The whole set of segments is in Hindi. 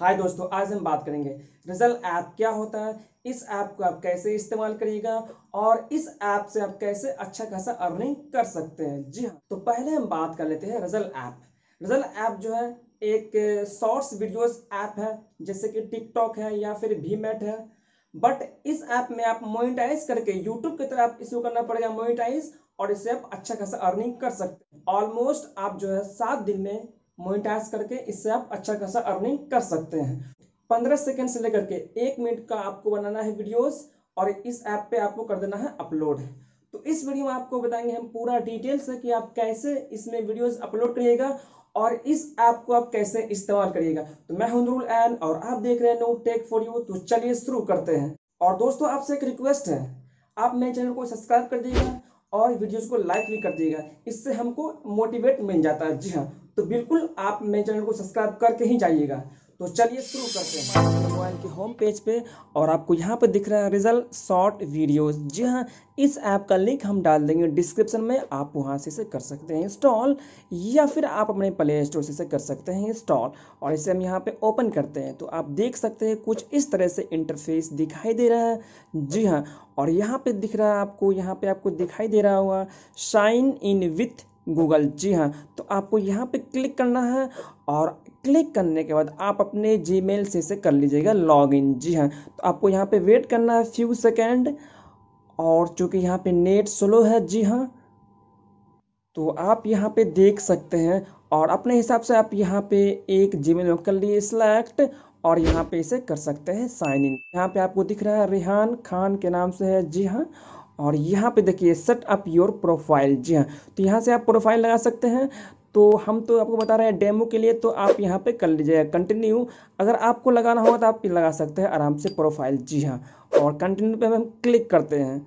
हाय दोस्तों आज हम बात करेंगे रिजल ऐप क्या होता है इस ऐप को आप कैसे इस्तेमाल करिएगा और इस ऐप से आप कैसे अच्छा खासा अर्निंग कर सकते हैं जी हाँ तो पहले हम बात कर लेते हैं रिजल ऐप रिजल ऐप जो है एक शॉर्ट्स वीडियोस ऐप है जैसे कि टिकटॉक है या फिर भीमेट है बट इस ऐप में आप मोनिटाइज करके यूट्यूब की तरह आप इसको करना पड़ेगा मोनिटाइज और इससे आप अच्छा खासा अर्निंग कर सकते हैं ऑलमोस्ट आप जो है सात दिन में मोनिटाइज करके इससे आप अच्छा खासा अर्निंग कर सकते हैं पंद्रह सेकेंड से लेकर के एक मिनट का आपको बनाना है वीडियोस और इस ऐप पे आपको कर देना है अपलोड तो इस वीडियो में आपको बताएंगे हम पूरा डिटेल से कि आप कैसे इसमें वीडियोस अपलोड करिएगा और इस ऐप को आप कैसे इस्तेमाल करिएगा तो मैं हूं नूरुल एन और आप देख रहे हैं नो टेक फॉर यू तो चलिए शुरू करते हैं और दोस्तों आपसे एक रिक्वेस्ट है आप मेरे चैनल को सब्सक्राइब कर दीजिएगा और वीडियोस को लाइक भी कर दिएगा इससे हमको मोटिवेट मिल जाता है जी हाँ तो बिल्कुल आप मेरे चैनल को सब्सक्राइब करके ही जाइएगा तो चलिए शुरू करते हैं मोबाइल के होम पेज पे और आपको यहाँ पे दिख रहा है रिजल्ट शॉर्ट वीडियोस जी हाँ इस ऐप का लिंक हम डाल देंगे डिस्क्रिप्शन में आप वहाँ से इसे कर सकते हैं इंस्टॉल या फिर आप अपने प्ले स्टोर से इसे कर सकते हैं इंस्टॉल और इसे हम यहाँ पे ओपन करते हैं तो आप देख सकते हैं कुछ इस तरह से इंटरफेस दिखाई दे रहा है जी हाँ और यहाँ पे दिख रहा है आपको यहाँ पे आपको दिखाई दे रहा हुआ साइन इन विथ गूगल जी हाँ तो आपको यहाँ पे क्लिक करना है और क्लिक करने के बाद आप अपने जी मेल से इसे कर लीजिएगा लॉग इन जी हाँ तो आपको यहाँ पे वेट करना है फ्यू सेकेंड और चूँकि यहाँ पे नेट स्लो है जी हाँ तो आप यहाँ पे देख सकते हैं और अपने हिसाब से आप यहाँ पे एक जी मेल कर लिए सिलेक्ट और यहाँ पे इसे कर सकते हैं साइन इन यहाँ पे आपको दिख रहा है रिहान खान के नाम से है जी हाँ और यहाँ पे देखिए सेट अप योर प्रोफाइल जी हाँ तो यहाँ से आप प्रोफाइल लगा सकते हैं तो हम तो आपको बता रहे हैं डेमो के लिए तो आप यहाँ पे कर लीजिए कंटिन्यू अगर आपको लगाना होगा तो आप लगा सकते हैं आराम से प्रोफाइल जी हाँ और कंटिन्यू पे हम क्लिक करते हैं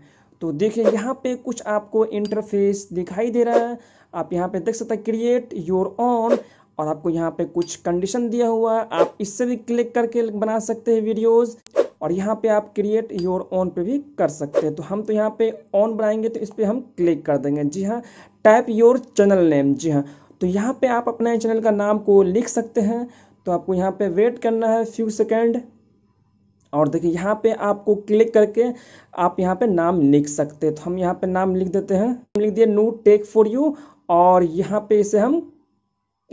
तो देखिए यहाँ पे कुछ आपको इंटरफेस दिखाई दे रहा है आप यहाँ पे देख सकते हैं क्रिएट योर ऑन और आपको यहाँ पे कुछ कंडीशन दिया हुआ है आप इससे भी क्लिक करके बना सकते हैं वीडियोज़ और यहाँ पे आप क्रिएट योर ऑन पे भी कर सकते हैं तो हम तो यहाँ पे ऑन बनाएंगे तो इस पर हम क्लिक कर देंगे जी हाँ टाइप योर चैनल नेम जी हाँ तो यहाँ पे आप अपने चैनल का नाम को लिख सकते हैं तो आपको यहाँ पे वेट करना है फ्यू सेकेंड और देखिए यहाँ पे आपको क्लिक करके आप यहाँ पे नाम लिख सकते हैं तो हम यहाँ पे नाम लिख देते हैं लिख दिए नो टेक फॉर यू और यहाँ पे इसे हम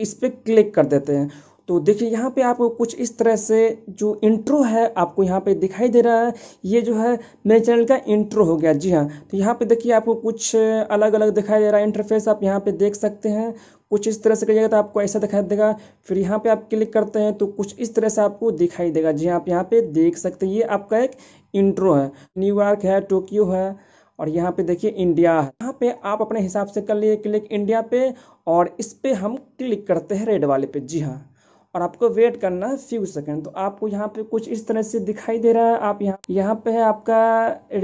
इस पर क्लिक कर देते हैं तो देखिए यहाँ पे आप कुछ इस तरह से जो इंट्रो है आपको यहाँ पे दिखाई दे रहा है ये जो है मेरे चैनल का इंट्रो हो गया जी हाँ तो यहाँ पे देखिए आपको कुछ अलग अलग दिखाई दे रहा है इंटरफेस आप यहाँ पे देख सकते हैं कुछ इस तरह से करिएगा तो आपको ऐसा दिखाई देगा फिर यहाँ पे आप क्लिक करते हैं तो कुछ इस तरह से आपको दिखाई देगा जी हाँ, आप यहाँ पे देख सकते हैं ये आपका एक इंट्रो है न्यूयॉर्क है टोक्यो है और यहाँ पे देखिए इंडिया है यहाँ पे आप अपने हिसाब से कर लिए क्लिक इंडिया पे और इस पर हम क्लिक करते हैं रेड वाले पे जी हाँ और आपको वेट करना है फ्यू सेकेंड तो आपको यहाँ पे कुछ इस तरह से दिखाई दे रहा है आप यहाँ यहाँ पे है आपका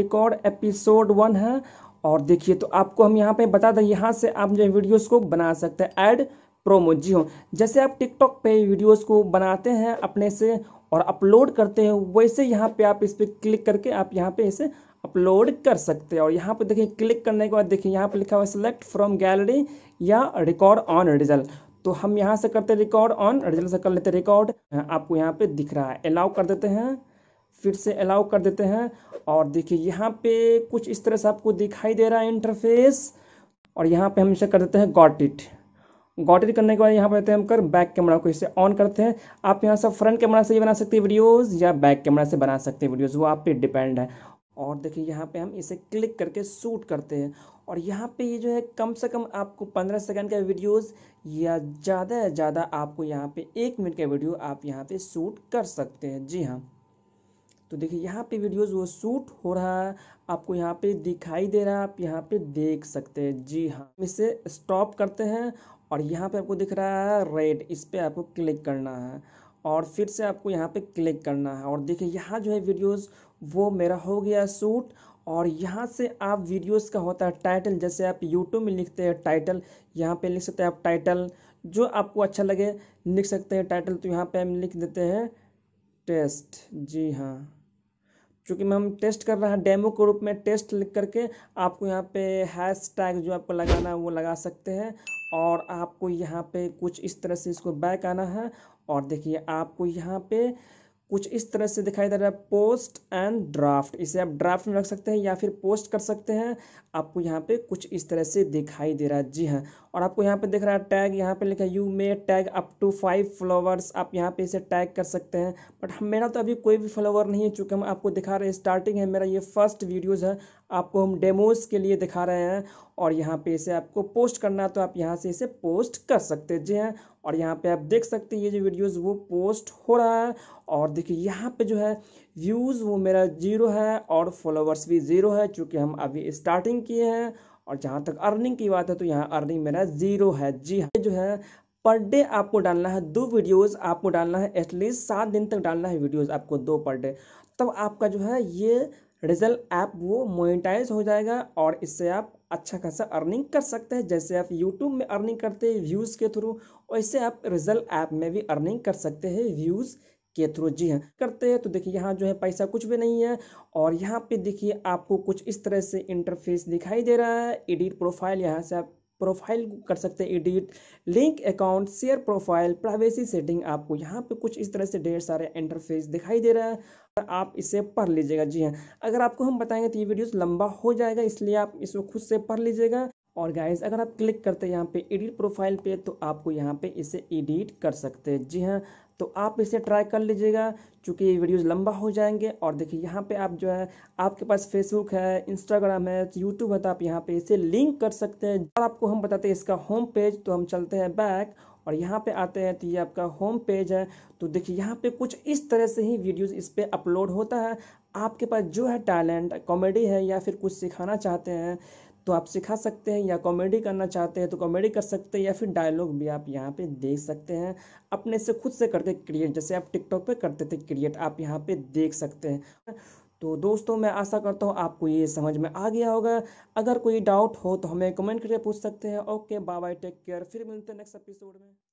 रिकॉर्ड एपिसोड वन है और देखिए तो आपको हम यहाँ पे बता दें यहाँ से आप जो वीडियोस को बना सकते हैं ऐड प्रोमो जी हो हाँ। जैसे आप टिकटॉक पे वीडियोस को बनाते हैं अपने से और अपलोड करते हैं वैसे यहाँ पे आप इस पर क्लिक करके आप यहाँ पे इसे अपलोड कर सकते हैं और यहाँ पे देखिए क्लिक करने के बाद देखिए यहाँ पे लिखा हुआ सिलेक्ट फ्रॉम गैलरी या रिकॉर्ड ऑन रिजल्ट तो हम यहाँ से करते रिकॉर्ड ऑन रिजल्ट से कर लेते रिकॉर्ड आपको यहाँ पे दिख रहा है अलाउ कर देते हैं फिर से अलाउ कर देते हैं और देखिए यहाँ पे कुछ इस तरह से आपको दिखाई दे रहा है इंटरफेस और यहाँ पे हम इसे कर देते हैं गॉट इट गॉट इट करने के बाद यहाँ पर देते हैं हम कर बैक कैमरा को इसे ऑन करते हैं आप यहाँ से फ्रंट कैमरा से भी बना सकते हैं वीडियोज़ या बैक कैमरा से बना सकते हैं वीडियोज़ वो आप पे डिपेंड है और देखिए यहाँ पे हम इसे क्लिक करके सूट करते हैं और यहाँ पे ये जो है कम से कम आपको पंद्रह सेकंड का वीडियोस या ज़्यादा से ज़्यादा आपको यहाँ पे एक मिनट का वीडियो आप यहाँ पे सूट कर सकते हैं जी हाँ तो देखिए यहाँ पे वीडियोस वो सूट हो रहा है आपको यहाँ पे दिखाई दे रहा है आप यहाँ पे देख सकते हैं जी हाँ इसे स्टॉप करते हैं और यहाँ पे आपको दिख रहा है रेड इस पर आपको क्लिक करना है और फिर से आपको यहाँ पे क्लिक करना है और देखिए यहाँ जो है वीडियोस वो मेरा हो गया सूट और यहाँ से आप वीडियोस का होता है टाइटल जैसे आप यूट्यूब में लिखते हैं टाइटल यहाँ पे लिख सकते हैं आप टाइटल जो आपको अच्छा लगे लिख सकते हैं टाइटल तो यहाँ पे हम लिख देते हैं टेस्ट जी हाँ चूँकि मैं हम टेस्ट कर रहा है डेमो के रूप में टेस्ट लिख करके आपको यहाँ पे हैश टैग जो आपको लगाना है वो लगा सकते हैं और आपको यहाँ पे कुछ इस तरह से इसको बैक आना है और देखिए आपको यहाँ पे कुछ इस तरह से दिखाई दे रहा है पोस्ट एंड ड्राफ्ट इसे आप ड्राफ्ट में रख सकते हैं या फिर पोस्ट कर सकते हैं आपको यहाँ पे कुछ इस तरह से दिखाई दे रहा है जी हाँ और आपको यहाँ पे देख रहा है टैग यहाँ पे लिखा है you may tag up to five flowers आप यहाँ पे इसे टैग कर सकते हैं बट मेरा तो अभी कोई भी फ्लावर नहीं है चूँकि हम आपको दिखा रहे हैं स्टार्टिंग है मेरा ये फर्स्ट वीडियोज़ है आपको हम डेमोज़ के लिए दिखा रहे हैं और यहाँ पे इसे आपको पोस्ट करना है तो आप यहाँ से इसे पोस्ट कर सकते हैं जी हाँ और यहाँ पे आप देख सकते हैं ये जो वीडियोस वो पोस्ट हो रहा है और देखिए यहाँ पे जो है व्यूज़ वो मेरा जीरो है और फॉलोवर्स भी ज़ीरो है चूँकि हम अभी स्टार्टिंग किए हैं और जहाँ तक अर्निंग की बात है तो यहाँ अर्निंग मेरा जीरो है जी हाँ जो है पर डे आपको डालना है दो वीडियोस आपको डालना है एटलीस्ट सात दिन तक डालना है वीडियोस आपको दो पर डे तब आपका जो है ये रिजल्ट ऐप वो मोनिटाइज हो जाएगा और इससे आप अच्छा खासा अर्निंग कर सकते हैं जैसे आप यूट्यूब में अर्निंग करते हैं व्यूज़ के थ्रू वैसे आप रिजल्ट ऐप में भी अर्निंग कर सकते हैं व्यूज़ के थ्रू जी हाँ करते हैं तो देखिए यहाँ जो है पैसा कुछ भी नहीं है और यहाँ पे देखिए आपको कुछ इस तरह से इंटरफेस दिखाई दे रहा है एडिट प्रोफाइल यहाँ से आप प्रोफाइल कर सकते हैं edit link account share profile privacy setting आपको यहाँ पे कुछ इस तरह से ढेर सारे इंटरफेस दिखाई दे रहा है और आप इसे पढ़ लीजिएगा जी हाँ अगर आपको हम बताएंगे तो ये वीडियो लंबा हो जाएगा इसलिए आप इसको खुद से पढ़ लीजिएगा और गाइज अगर आप क्लिक करते हैं यहाँ पे एडिट प्रोफाइल पे तो आपको यहाँ पे इसे एडिट कर सकते हैं जी हाँ तो आप इसे ट्राई कर लीजिएगा चूँकि ये वीडियोज़ लंबा हो जाएंगे और देखिए यहाँ पे आप जो है आपके पास फेसबुक है इंस्टाग्राम है तो यूट्यूब है तो आप यहाँ पे इसे लिंक कर सकते हैं और आपको हम बताते हैं इसका होम पेज तो हम चलते हैं बैक और यहाँ पे आते हैं तो ये आपका होम पेज है तो देखिए यहाँ पे कुछ इस तरह से ही वीडियोज़ इस पर अपलोड होता है आपके पास जो है टैलेंट कॉमेडी है या फिर कुछ सिखाना चाहते हैं तो आप सिखा सकते हैं या कॉमेडी करना चाहते हैं तो कॉमेडी कर सकते हैं या फिर डायलॉग भी आप यहाँ पे देख सकते हैं अपने से खुद से करके क्रिएट जैसे आप टिकटॉक पे करते थे क्रिएट आप यहाँ पे देख सकते हैं तो दोस्तों मैं आशा करता हूँ आपको ये समझ में आ गया होगा अगर कोई डाउट हो तो हमें कमेंट करके पूछ सकते हैं okay bye bye take care फिर मिलते हैं नेक्स्ट एपिसोड में